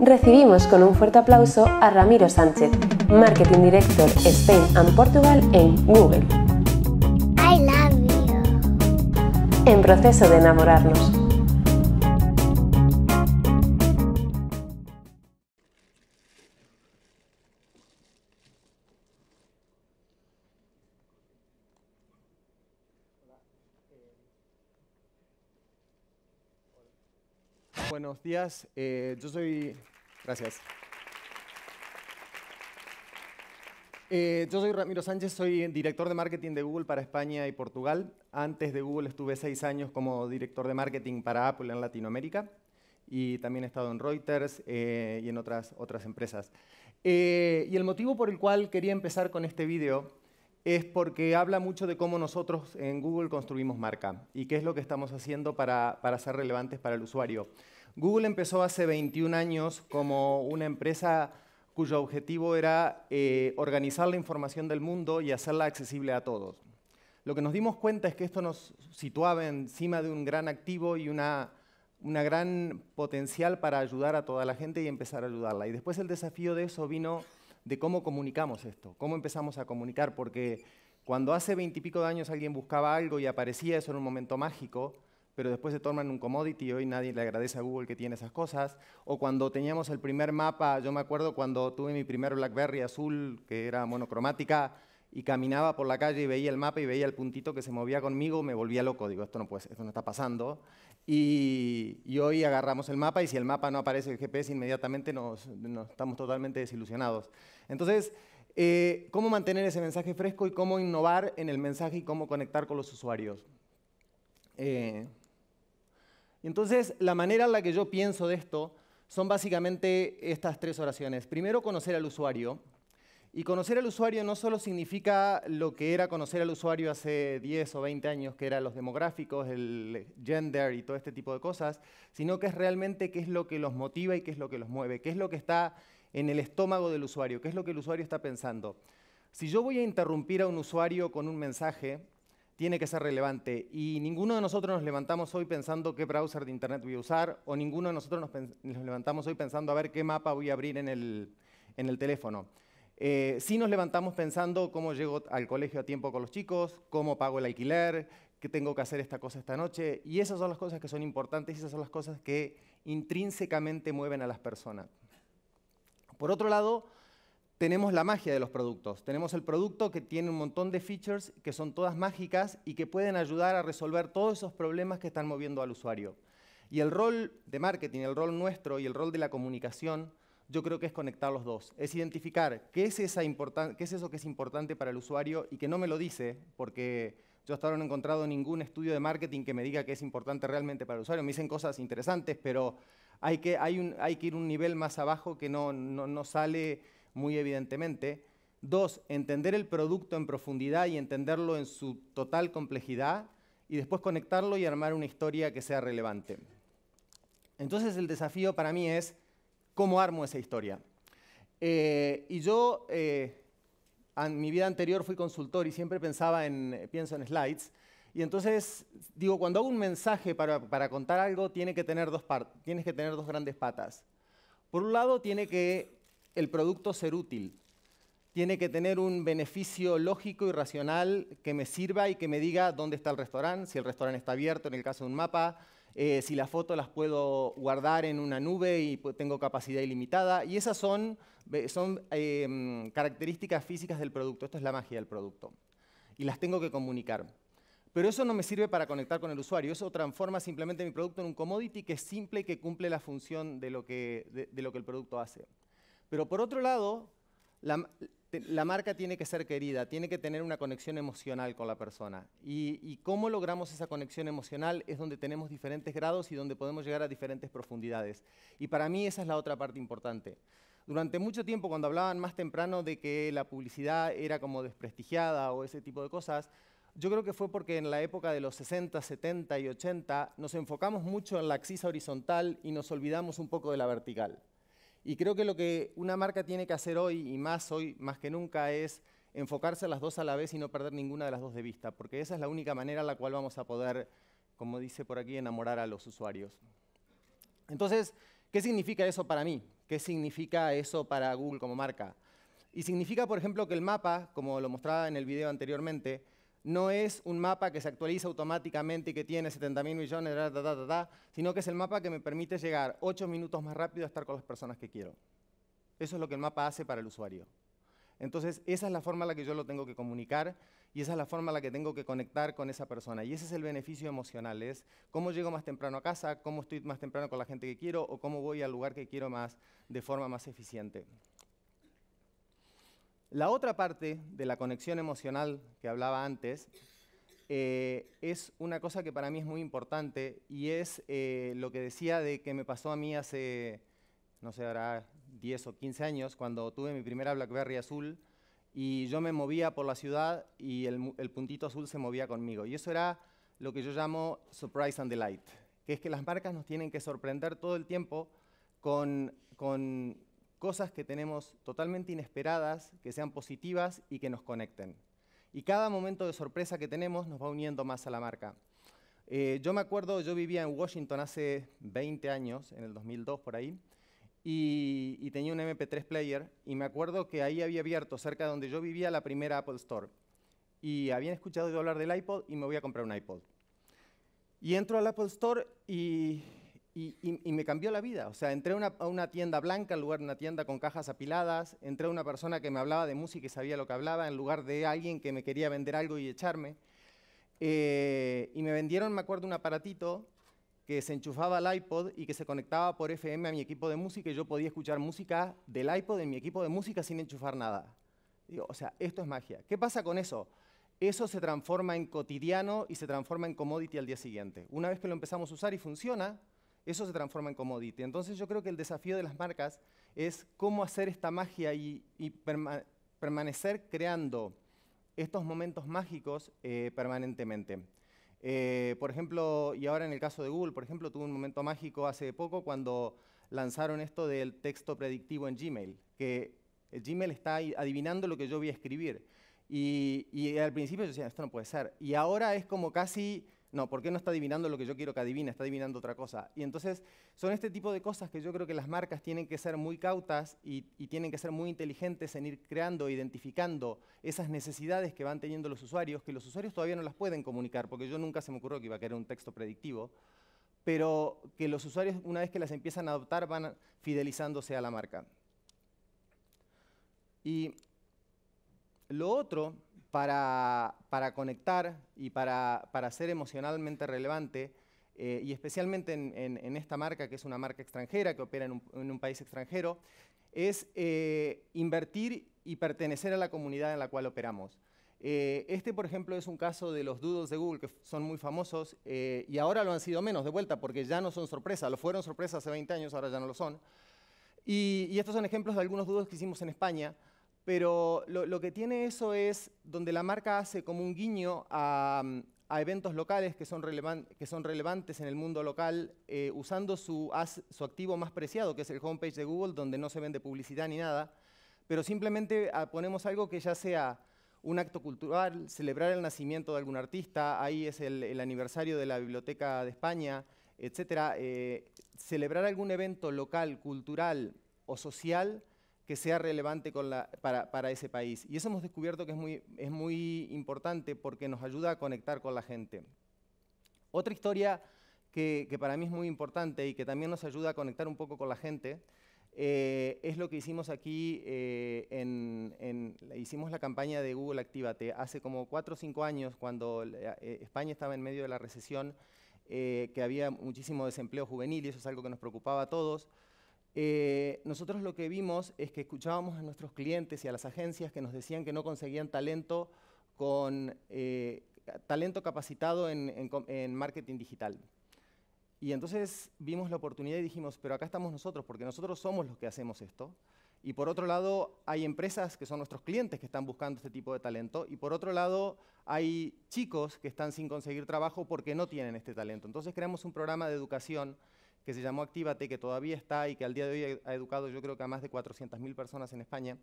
Recibimos con un fuerte aplauso a Ramiro Sánchez, Marketing Director Spain and Portugal en Google. En proceso de enamorarnos. buenos días. Eh, yo soy... Gracias. Eh, yo soy Ramiro Sánchez, soy director de marketing de Google para España y Portugal. Antes de Google estuve seis años como director de marketing para Apple en Latinoamérica y también he estado en Reuters eh, y en otras, otras empresas. y el motivo por el cual quería empezar con este vídeo es porque habla mucho de cómo nosotros en Google construimos marca y qué es lo que estamos haciendo para, para ser relevantes para el usuario. Google empezó hace 21 años como una empresa cuyo objetivo era eh, organizar la información del mundo y hacerla accesible a todos. Lo que nos dimos cuenta es que esto nos situaba encima de un gran activo y una, gran potencial para ayudar a toda la gente y empezar a ayudarla. Y después el desafío de eso vino de cómo comunicamos esto, cómo empezamos a comunicar, porque cuando hace veintipico de años alguien buscaba algo y aparecía eso en un momento mágico, pero después se en un commodity y hoy nadie le agradece a Google que tiene esas cosas. O cuando teníamos el primer mapa, yo me acuerdo cuando tuve mi primer BlackBerry azul, que era monocromática, y caminaba por la calle y veía el mapa y veía el puntito que se movía conmigo, me volvía loco, digo, esto no, puede, esto no está pasando. Y, hoy agarramos el mapa y si el mapa no aparece el GPS inmediatamente nos, estamos totalmente desilusionados. Entonces, eh, ¿cómo mantener ese mensaje fresco y cómo innovar en el mensaje y cómo conectar con los usuarios? Eh, entonces, la manera en la que yo pienso de esto son básicamente estas tres oraciones. Primero, conocer al usuario. Y conocer al usuario no solo significa lo que era conocer al usuario hace 10 o 20 años, que eran los demográficos, el gender y todo este tipo de cosas, sino que es realmente qué es lo que los motiva y qué es lo que los mueve, qué es lo que está en el estómago del usuario, qué es lo que el usuario está pensando. Si yo voy a interrumpir a un usuario con un mensaje, tiene que ser relevante. Y ninguno de nosotros nos levantamos hoy pensando qué browser de Internet voy a usar, o ninguno de nosotros nos, levantamos hoy pensando a ver qué mapa voy a abrir en el, en el teléfono. Eh, sí nos levantamos pensando cómo llego al colegio a tiempo con los chicos, cómo pago el alquiler, qué tengo que hacer esta cosa esta noche. Y esas son las cosas que son importantes y esas son las cosas que intrínsecamente mueven a las personas. Por otro lado, tenemos la magia de los productos. Tenemos el producto que tiene un montón de features que son todas mágicas y que pueden ayudar a resolver todos esos problemas que están moviendo al usuario. Y el rol de marketing, el rol nuestro y el rol de la comunicación, yo creo que es conectar los dos. Es identificar qué es, esa qué es eso que es importante para el usuario y que no me lo dice, porque yo hasta ahora no he encontrado ningún estudio de marketing que me diga que es importante realmente para el usuario. Me dicen cosas interesantes, pero hay que, hay un, hay que ir un nivel más abajo que no, no, no sale muy evidentemente. Dos, entender el producto en profundidad y entenderlo en su total complejidad. Y después conectarlo y armar una historia que sea relevante. Entonces el desafío para mí es cómo armo esa historia. Eh, y yo, eh, en mi vida anterior fui consultor y siempre pensaba en, pienso en slides. Y entonces, digo, cuando hago un mensaje para, contar algo, tiene que tener dos tienes que tener dos grandes patas. Por un lado, tiene que el producto ser útil. Tiene que tener un beneficio lógico y racional que me sirva y que me diga dónde está el restaurante, si el restaurante está abierto en el caso de un mapa, eh, si las fotos las puedo guardar en una nube y tengo capacidad ilimitada. Y esas son, em, características físicas del producto. Esto es la magia del producto. Y las tengo que comunicar. Pero eso no me sirve para conectar con el usuario. Eso transforma simplemente mi producto en un commodity que es simple y que cumple la función de lo que el producto hace. Pero por otro lado, la, marca tiene que ser querida, tiene que tener una conexión emocional con la persona. Y, y, cómo logramos esa conexión emocional es donde tenemos diferentes grados y donde podemos llegar a diferentes profundidades. Y para mí esa es la otra parte importante. Durante mucho tiempo, cuando hablaban más temprano de que la publicidad era como desprestigiada o ese tipo de cosas, yo creo que fue porque en la época de los 60, 70 y 80 nos enfocamos mucho en la axis horizontal y nos olvidamos un poco de la vertical. Y creo que lo que una marca tiene que hacer hoy, y más hoy, más que nunca, es enfocarse a las dos a la vez y no perder ninguna de las dos de vista, porque esa es la única manera en la cual vamos a poder, como dice por aquí, enamorar a los usuarios. Entonces, ¿qué significa eso para mí? ¿Qué significa eso para Google como marca? Y significa, por ejemplo, que el mapa, como lo mostraba en el video anteriormente, no es un mapa que se actualiza automáticamente y que tiene 70 mil millones, da, sino que es el mapa que me permite llegar ocho minutos más rápido a estar con las personas que quiero. Eso es lo que el mapa hace para el usuario. Entonces, esa es la forma en la que yo lo tengo que comunicar y esa es la forma en la que tengo que conectar con esa persona. Y ese es el beneficio emocional, es cómo llego más temprano a casa, cómo estoy más temprano con la gente que quiero o cómo voy al lugar que quiero más de forma más eficiente. La otra parte de la conexión emocional que hablaba antes eh, es una cosa que para mí es muy importante y es eh, lo que decía de que me pasó a mí hace, no sé, ahora 10 o 15 años, cuando tuve mi primera BlackBerry azul y yo me movía por la ciudad y el, puntito azul se movía conmigo. Y eso era lo que yo llamo surprise and delight, que es que las marcas nos tienen que sorprender todo el tiempo con, con cosas que tenemos totalmente inesperadas, que sean positivas y que nos conecten. Y cada momento de sorpresa que tenemos nos va uniendo más a la marca. Eh, yo me acuerdo, yo vivía en Washington hace 20 años, en el 2002 por ahí, y, y, tenía un MP3 player, y me acuerdo que ahí había abierto, cerca de donde yo vivía, la primera Apple Store. Y habían escuchado yo hablar del iPod y me voy a comprar un iPod. Y entro al Apple Store y, y, me cambió la vida. O sea, entré a una, tienda blanca en lugar de una tienda con cajas apiladas, entré a una persona que me hablaba de música y sabía lo que hablaba, en lugar de alguien que me quería vender algo y echarme. Eh, y me vendieron, me acuerdo, un aparatito que se enchufaba al iPod y que se conectaba por FM a mi equipo de música y yo podía escuchar música del iPod en mi equipo de música sin enchufar nada. Digo, o sea, esto es magia. ¿Qué pasa con eso? Eso se transforma en cotidiano y se transforma en commodity al día siguiente. Una vez que lo empezamos a usar y funciona, eso se transforma en commodity. Entonces yo creo que el desafío de las marcas es cómo hacer esta magia y, permanecer creando estos momentos mágicos eh, permanentemente. Eh, por ejemplo, y ahora en el caso de Google, por ejemplo, tuvo un momento mágico hace poco cuando lanzaron esto del texto predictivo en Gmail, que Gmail está adivinando lo que yo voy a escribir. Y, y, al principio yo decía, esto no puede ser. Y ahora es como casi no, ¿por qué no está adivinando lo que yo quiero que adivine? Está adivinando otra cosa. Y entonces son este tipo de cosas que yo creo que las marcas tienen que ser muy cautas y, tienen que ser muy inteligentes en ir creando, identificando esas necesidades que van teniendo los usuarios, que los usuarios todavía no las pueden comunicar, porque yo nunca se me ocurrió que iba a querer un texto predictivo, pero que los usuarios, una vez que las empiezan a adoptar, van fidelizándose a la marca. Y lo otro para, conectar y para, ser emocionalmente relevante, eh, y especialmente en, esta marca, que es una marca extranjera, que opera en un, país extranjero, es eh, invertir y pertenecer a la comunidad en la cual operamos. Eh, este, por ejemplo, es un caso de los dudos de Google, que son muy famosos, y ahora lo han sido menos de vuelta, porque ya no son sorpresa, lo fueron sorpresa hace 20 años, ahora ya no lo son. Y, estos son ejemplos de algunos dudos que hicimos en España, pero lo, que tiene eso es donde la marca hace como un guiño a, mm, eventos locales que son, que son, relevantes en el mundo local eh, usando su, activo más preciado, que es el homepage de Google, donde no se vende publicidad ni nada, pero simplemente ah, ponemos algo que ya sea un acto cultural, celebrar el nacimiento de algún artista, ahí es el, aniversario de la Biblioteca de España, etcétera, eh, celebrar algún evento local, cultural o social, que sea relevante para, ese país. Y eso hemos descubierto que es muy, importante porque nos ayuda a conectar con la gente. Otra historia que, para mí es muy importante y que también nos ayuda a conectar un poco con la gente eh, es lo que hicimos aquí, eh, en, hicimos la campaña de Google Actívate hace como cuatro o cinco años cuando eh, España estaba en medio de la recesión, que había muchísimo desempleo juvenil y eso es algo que nos preocupaba a todos. Eh, nosotros lo que vimos es que escuchábamos a nuestros clientes y a las agencias que nos decían que no conseguían talento con eh, talento capacitado en, en marketing digital. Y entonces vimos la oportunidad y dijimos, pero acá estamos nosotros, porque nosotros somos los que hacemos esto. Y por otro lado, hay empresas que son nuestros clientes que están buscando este tipo de talento. Y por otro lado, hay chicos que están sin conseguir trabajo porque no tienen este talento. Entonces creamos un programa de educación que se llamó Actívate, que todavía está y que al día de hoy ha educado yo creo que a más de 400.000 personas en España.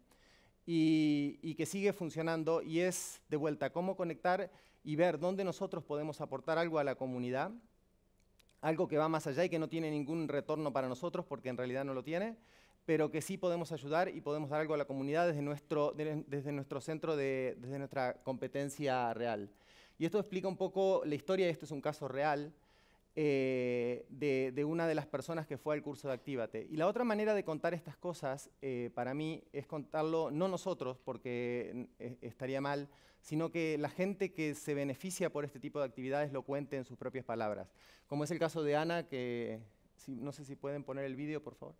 Y, que sigue funcionando y es de vuelta cómo conectar y ver dónde nosotros podemos aportar algo a la comunidad, algo que va más allá y que no tiene ningún retorno para nosotros porque en realidad no lo tiene, pero que sí podemos ayudar y podemos dar algo a la comunidad desde nuestro, desde nuestro centro, de, desde nuestra competencia real. Y esto explica un poco la historia, esto es un caso real, eh, de, una de las personas que fue al curso de Actívate. Y la otra manera de contar estas cosas, eh, para mí, es contarlo no nosotros, porque eh, estaría mal, sino que la gente que se beneficia por este tipo de actividades lo cuente en sus propias palabras. Como es el caso de Ana, que no sé si pueden poner el vídeo, por favor.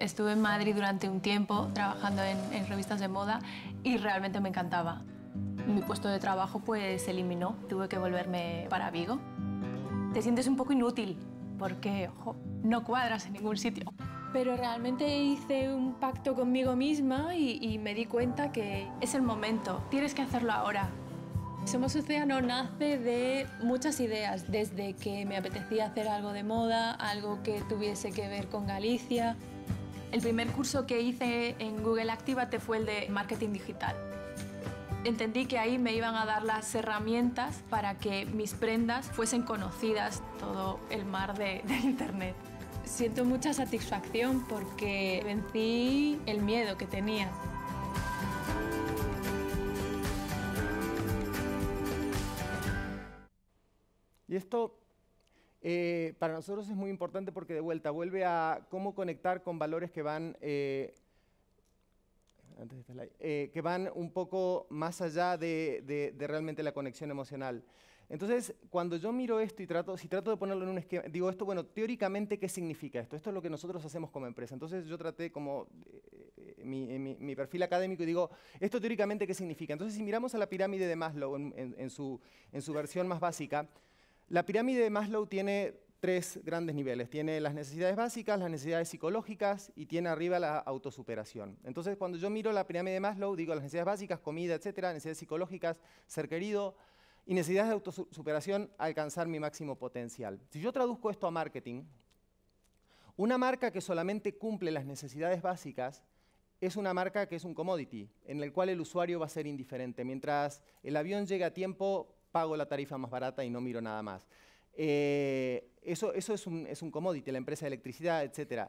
estuve en Madrid durante un tiempo trabajando en, revistas de moda y realmente me encantaba. Mi puesto de trabajo pues se eliminó, tuve que volverme para Vigo. Te sientes un poco inútil porque ojo, no cuadras en ningún sitio. Pero realmente hice un pacto conmigo misma y, y me di cuenta que es el momento, tienes que hacerlo ahora, somos Océano nace de muchas ideas, desde que me apetecía hacer algo de moda, algo que tuviese que ver con Galicia, el primer curso que hice en Google Activate fue el de marketing digital. Entendí que ahí me iban a dar las herramientas para que mis prendas fuesen conocidas todo el mar de, Internet. Siento mucha satisfacción porque vencí el miedo que tenía. Y esto eh, para nosotros es muy importante porque de vuelta vuelve a cómo conectar con valores que van, eh, este eh, que van un poco más allá de, realmente la conexión emocional. Entonces, cuando yo miro esto y trato, si trato de ponerlo en un esquema, digo esto, bueno, teóricamente, ¿qué significa esto? Esto es lo que nosotros hacemos como empresa. Entonces, yo traté como mi, perfil académico y digo, ¿esto teóricamente qué significa? Entonces, si miramos a la pirámide de Maslow en su versión más básica, la pirámide de Maslow tiene tres grandes niveles. Tiene las necesidades básicas, las necesidades psicológicas y tiene arriba la autosuperación. Entonces, cuando yo miro la pirámide de Maslow, digo las necesidades básicas, comida, etcétera, necesidades psicológicas, ser querido y necesidades de autosuperación, alcanzar mi máximo potencial. Si yo traduzco esto a marketing, una marca que solamente cumple las necesidades básicas es una marca que es un commodity, en el cual el usuario va a ser indiferente. Mientras el avión llega a tiempo, pago la tarifa más barata y no miro nada más. Eh, eso eso es, un, es un commodity, la empresa de electricidad, etc.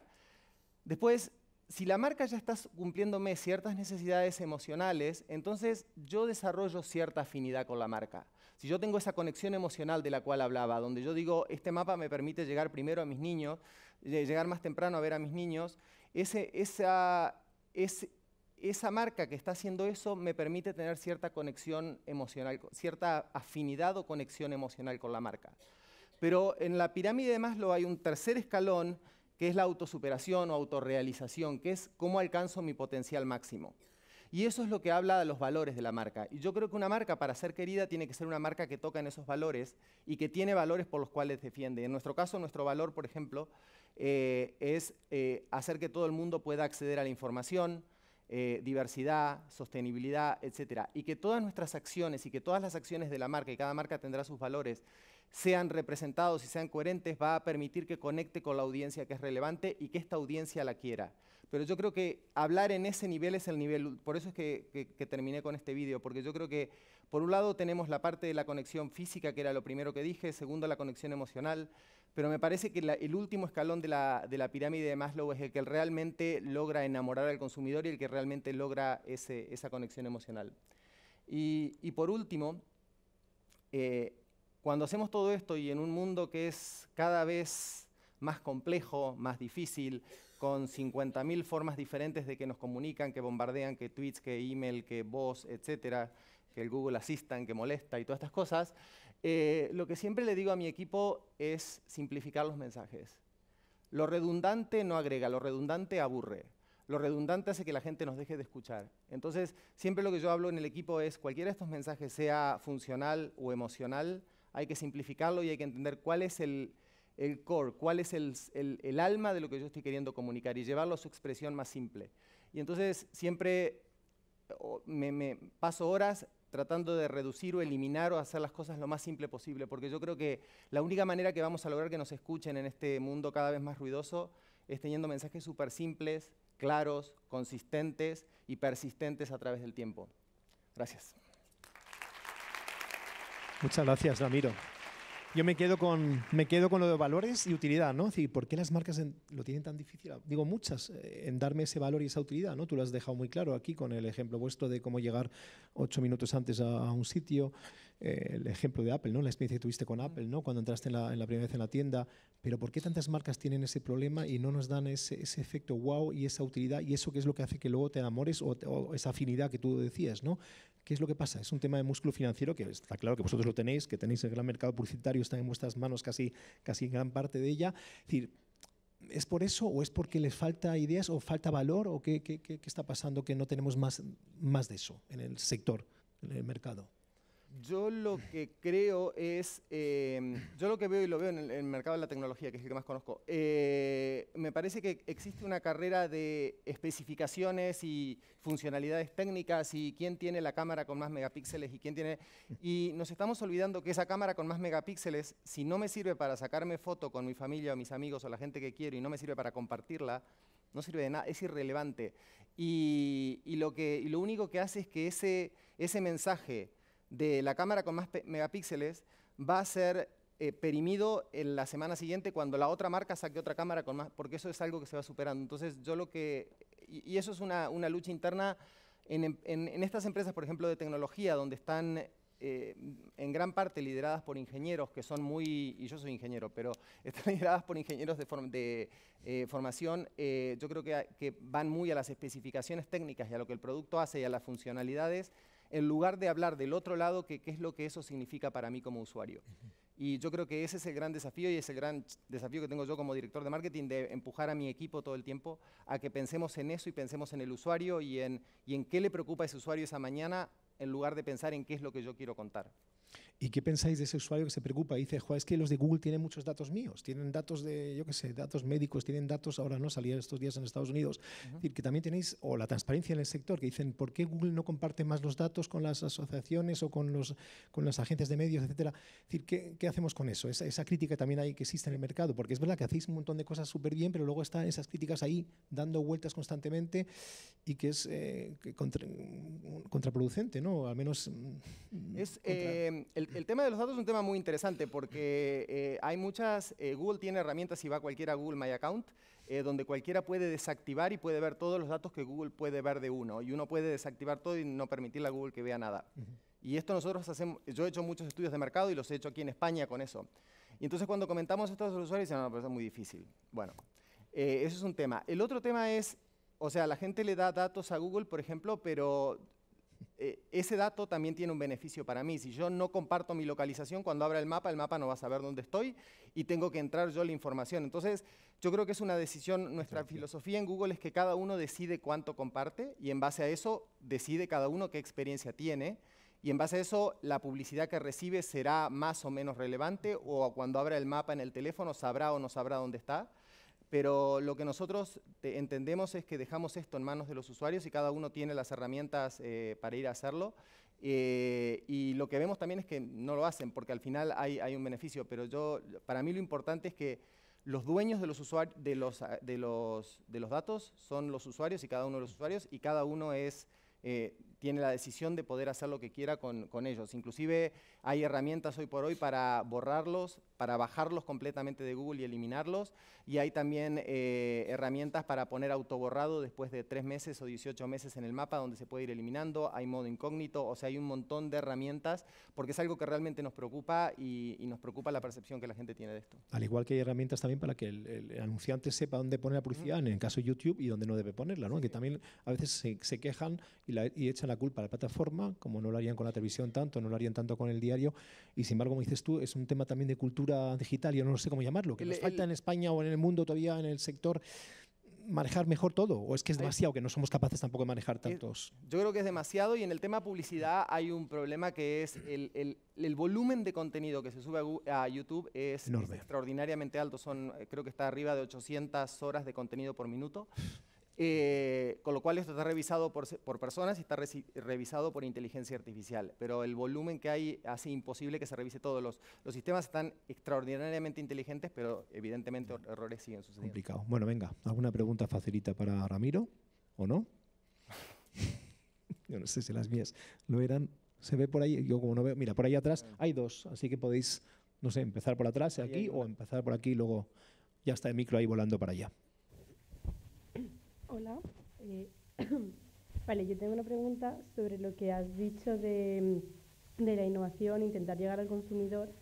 Después, si la marca ya está cumpliéndome ciertas necesidades emocionales, entonces yo desarrollo cierta afinidad con la marca. Si yo tengo esa conexión emocional de la cual hablaba, donde yo digo, este mapa me permite llegar primero a mis niños, llegar más temprano a ver a mis niños, ese, esa, ese, esa marca que está haciendo eso me permite tener cierta conexión emocional, cierta afinidad o conexión emocional con la marca. Pero en la pirámide de Maslow hay un tercer escalón que es la autosuperación o autorrealización, que es cómo alcanzo mi potencial máximo. Y eso es lo que habla de los valores de la marca. Y yo creo que una marca para ser querida tiene que ser una marca que toca en esos valores y que tiene valores por los cuales defiende. En nuestro caso, nuestro valor, por ejemplo, eh, es eh, hacer que todo el mundo pueda acceder a la información, eh, diversidad, sostenibilidad, etcétera, y que todas nuestras acciones y que todas las acciones de la marca, y cada marca tendrá sus valores, sean representados y sean coherentes, va a permitir que conecte con la audiencia que es relevante y que esta audiencia la quiera. Pero yo creo que hablar en ese nivel es el nivel, por eso es que, que terminé con este vídeo, porque yo creo que por un lado tenemos la parte de la conexión física, que era lo primero que dije, segundo la conexión emocional, pero me parece que el último escalón de la, pirámide de Maslow es el que realmente logra enamorar al consumidor y el que realmente logra esa conexión emocional. Y, por último, eh, cuando hacemos todo esto y en un mundo que es cada vez más complejo, más difícil, con 50.000 formas diferentes de que nos comunican, que bombardean, que tweets, que email, que voz, etcétera, que el Google asistan, que molesta y todas estas cosas, eh, lo que siempre le digo a mi equipo es simplificar los mensajes. Lo redundante no agrega, lo redundante aburre. Lo redundante hace que la gente nos deje de escuchar. Entonces, siempre lo que yo hablo en el equipo es, cualquiera de estos mensajes, sea funcional o emocional, hay que simplificarlo y hay que entender cuál es el, core, cuál es el, alma de lo que yo estoy queriendo comunicar y llevarlo a su expresión más simple. Y entonces siempre me paso horas tratando de reducir o eliminar o hacer las cosas lo más simple posible, porque yo creo que la única manera que vamos a lograr que nos escuchen en este mundo cada vez más ruidoso es teniendo mensajes súper simples, claros, consistentes y persistentes a través del tiempo. Gracias. Muchas gracias, Ramiro. Yo me quedo con, me quedo con lo de valores y utilidad, ¿no? Es ¿por qué las marcas lo tienen tan difícil? Digo, muchas, eh, en darme ese valor y esa utilidad, ¿no? Tú lo has dejado muy claro aquí con el ejemplo vuestro de cómo llegar ocho minutos antes a un sitio, eh, el ejemplo de Apple, ¿no? la experiencia que tuviste con mm. Apple, ¿no? cuando entraste en la, primera vez en la tienda, pero ¿por qué tantas marcas tienen ese problema y no nos dan ese, efecto wow y esa utilidad y eso que es lo que hace que luego te enamores o, esa afinidad que tú decías? ¿no? ¿Qué es lo que pasa? Es un tema de músculo financiero que está claro que vosotros lo tenéis, que tenéis el gran mercado publicitario, está en vuestras manos casi, casi gran parte de ella. Es decir, ¿Es por eso o es porque les falta ideas o falta valor o qué, qué, qué, qué está pasando que no tenemos más, más de eso en el sector, en el mercado? Yo lo que creo es, em, yo lo que veo y lo veo en el, mercado de la tecnología, que es el que más conozco, eh, me parece que existe una carrera de especificaciones y funcionalidades técnicas y quién tiene la cámara con más megapíxeles y quién tiene... Y nos estamos olvidando que esa cámara con más megapíxeles, si no me sirve para sacarme foto con mi familia o mis amigos o la gente que quiero y no me sirve para compartirla, no sirve de nada, es irrelevante. Y, lo, único que hace es que ese mensaje de la cámara con más megapíxeles va a ser eh, perimido en la semana siguiente cuando la otra marca saque otra cámara con más, porque eso es algo que se va superando. Entonces yo lo que, y, eso es una, lucha interna en, estas empresas, por ejemplo, de tecnología, donde están eh, en gran parte lideradas por ingenieros, que son muy, y yo soy ingeniero, pero están lideradas por ingenieros de, de eh, formación, yo creo que, que van muy a las especificaciones técnicas y a lo que el producto hace y a las funcionalidades, en lugar de hablar del otro lado, que, qué es lo que eso significa para mí como usuario. Y yo creo que ese es el gran desafío y es el gran desafío que tengo yo como director de marketing, de empujar a mi equipo todo el tiempo a que pensemos en eso y pensemos en el usuario y en, y en qué le preocupa a ese usuario esa mañana, en lugar de pensar en qué es lo que yo quiero contar. ¿Y qué pensáis de ese usuario que se preocupa y dice, es que los de Google tienen muchos datos míos, tienen datos de, yo qué sé, datos médicos, tienen datos, ahora no salían estos días en Estados Unidos, es decir, que también tenéis, o la transparencia en el sector, que dicen, ¿por qué Google no comparte más los datos con las asociaciones o con, los, con las agencias de medios, etcétera? Es decir, ¿qué, hacemos con eso? Esa, crítica también hay que existe en el mercado, porque es verdad que hacéis un montón de cosas súper bien, pero luego están esas críticas ahí dando vueltas constantemente y que es eh, contraproducente, ¿no? Al menos... Mm, es, eh, el tema de los datos es un tema muy interesante porque eh, hay muchas, eh, Google tiene herramientas, si va cualquiera a Google My Account, eh, donde cualquiera puede desactivar y puede ver todos los datos que Google puede ver de uno. Y uno puede desactivar todo y no permitirle a Google que vea nada. Y esto nosotros hacemos, yo he hecho muchos estudios de mercado y los he hecho aquí en España con eso. Y entonces cuando comentamos esto a los usuarios dicen, no, pero es muy difícil. Bueno, eso es un tema. El otro tema es, o sea, la gente le da datos a Google, por ejemplo, pero eh, ese dato también tiene un beneficio para mí. Si yo no comparto mi localización, cuando abra el mapa, el mapa no va a saber dónde estoy y tengo que entrar yo la información. Entonces, yo creo que es una decisión, nuestra filosofía en Google es que cada uno decide cuánto comparte y en base a eso decide cada uno qué experiencia tiene. Y en base a eso, la publicidad que recibe será más o menos relevante o cuando abra el mapa en el teléfono sabrá o no sabrá dónde está pero lo que nosotros entendemos es que dejamos esto en manos de los usuarios y cada uno tiene las herramientas eh, para ir a hacerlo. Eh, y lo que vemos también es que no lo hacen, porque al final hay, un beneficio, pero yo, para mí lo importante es que los dueños de los, usuarios, de, los, de, los, de los datos son los usuarios y cada uno de los usuarios, y cada uno es eh, tiene la decisión de poder hacer lo que quiera con, ellos. Inclusive hay herramientas hoy por hoy para borrarlos, para bajarlos completamente de Google y eliminarlos, y hay también eh, herramientas para poner autoborrado después de tres meses o 18 meses en el mapa donde se puede ir eliminando, hay modo incógnito, o sea, hay un montón de herramientas, porque es algo que realmente nos preocupa y, nos preocupa la percepción que la gente tiene de esto. Al igual que hay herramientas también para que el, anunciante sepa dónde poner la publicidad, en el caso de YouTube, y dónde no debe ponerla, ¿no? que también a veces se, quejan y, echan la culpa a la plataforma, como no lo harían con la televisión tanto, no lo harían tanto con el diario, y sin embargo, como dices tú, es un tema también de cultura digital, yo no sé cómo llamarlo, que nos e-, falta en España o en el mundo todavía en el sector manejar mejor todo? ¿O es que es demasiado que no somos capaces tampoco de manejar eh, tantos? Yo creo que es demasiado y en el tema publicidad hay un problema que es el, volumen de contenido que se sube a, YouTube es, es, extraordinariamente alto. Son, creo que está arriba de 800 horas de contenido por minuto. Eh, con lo cual esto está revisado por, personas y está revisado por inteligencia artificial, pero el volumen que hay hace imposible que se revise todos los, los sistemas, están extraordinariamente inteligentes, pero evidentemente errores siguen sucediendo. Complicado. Bueno, venga, ¿alguna pregunta facilita para Ramiro o no? yo no sé si las mías lo eran. Se ve por ahí, yo como no veo, mira, por ahí atrás ah. hay dos, así que podéis, no sé, empezar por atrás, aquí, o empezar por aquí y luego ya está el micro ahí volando para allá. Eh, vale, yo tengo una pregunta sobre lo que has dicho mm, de, la innovación, intentar llegar al consumidor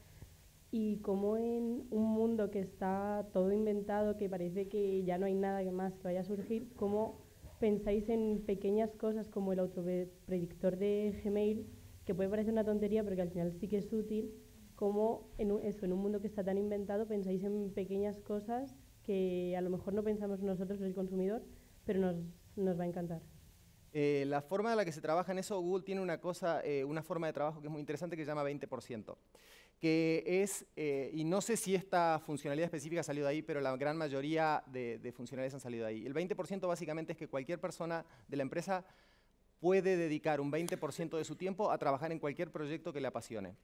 y cómo en un mundo que está todo inventado, que parece que ya no hay nada que más que vaya a surgir, cómo pensáis en pequeñas cosas como el autopredictor de Gmail, que puede parecer una tontería, pero que al final sí que es útil, cómo en eso, en un mundo que está tan inventado pensáis en pequeñas cosas que a lo mejor no pensamos nosotros el consumidor, pero nos nos va a encantar. Eh, la forma en la que se trabaja en eso, Google tiene una cosa, eh, una forma de trabajo que es muy interesante que llama 20%, que es, eh, y no sé si esta funcionalidad específica salió de ahí, pero la gran mayoría de, funcionalidades han salido de ahí. El 20% básicamente es que cualquier persona de la empresa puede dedicar un 20% de su tiempo a trabajar en cualquier proyecto que le apasione.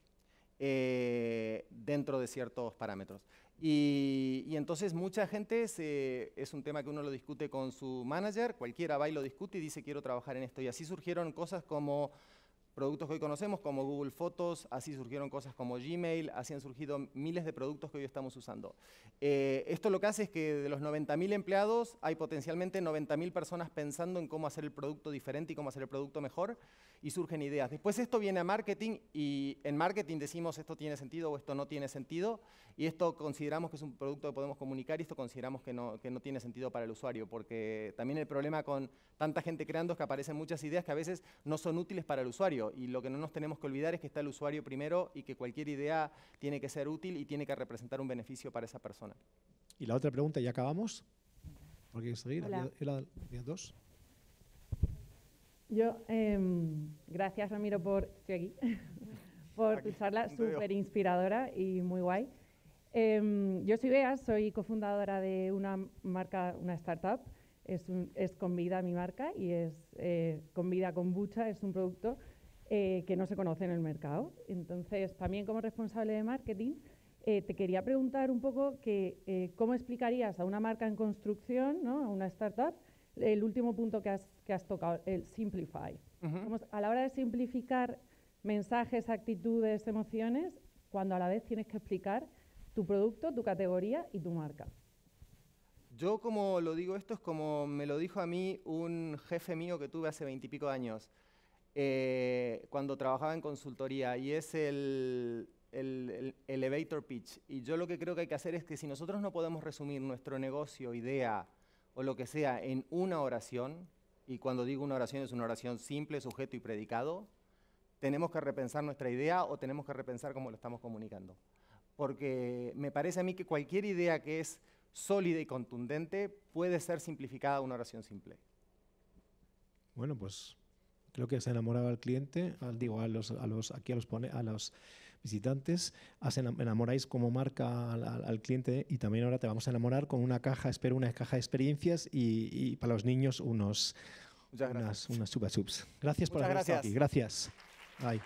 dentro de ciertos parámetros. Y, entonces mucha gente, es un tema que uno lo discute con su manager, cualquiera va y lo discute y dice quiero trabajar en esto. Y así surgieron cosas como productos que hoy conocemos como Google Fotos, así surgieron cosas como Gmail, así han surgido miles de productos que hoy estamos usando. Eh, esto lo que hace es que de los 90.000 empleados hay potencialmente 90.000 personas pensando en cómo hacer el producto diferente y cómo hacer el producto mejor y surgen ideas. Después esto viene a marketing y en marketing decimos esto tiene sentido o esto no tiene sentido y esto consideramos que es un producto que podemos comunicar y esto consideramos que no, que no tiene sentido para el usuario porque también el problema con tanta gente creando es que aparecen muchas ideas que a veces no son útiles para el usuario. Y lo que no nos tenemos que olvidar es que está el usuario primero y que cualquier idea tiene que ser útil y tiene que representar un beneficio para esa persona. Y la otra pregunta, ¿ya acabamos? ¿Por qué seguir? Hola. ¿La, dos? Yo, em, gracias Ramiro por, por tu charla súper inspiradora y muy guay. Em, yo soy Bea, soy cofundadora de una marca, una startup, es, es Convida mi marca y es eh, Convida bucha, es un producto eh, que no se conoce en el mercado. Entonces, también como responsable de marketing, eh, te quería preguntar un poco eh, cómo explicarías a una marca en construcción, ¿no? a una startup, el último punto que has, tocado, el simplify. a la hora de simplificar mensajes, actitudes, emociones, cuando a la vez tienes que explicar tu producto, tu categoría y tu marca. Yo como lo digo esto es como me lo dijo a mí un jefe mío que tuve hace veintipico años. Eh, cuando trabajaba en consultoría y es el, el, el, elevator pitch. Y yo lo que creo que hay que hacer es que si nosotros no podemos resumir nuestro negocio, idea o lo que sea en una oración, y cuando digo una oración es una oración simple, sujeto y predicado, tenemos que repensar nuestra idea o tenemos que repensar cómo lo estamos comunicando. Porque me parece a mí que cualquier idea que es sólida y contundente puede ser simplificada a una oración simple. Bueno, pues Creo que has enamorado al cliente, al, digo, a los, a los, aquí a los, pone, a los visitantes, has enamoráis como marca al, cliente y también ahora te vamos a enamorar con una caja, espero una caja de experiencias y, para los niños unos, unas, unas Gracias por haber gracias. aquí. Gracias. Bye.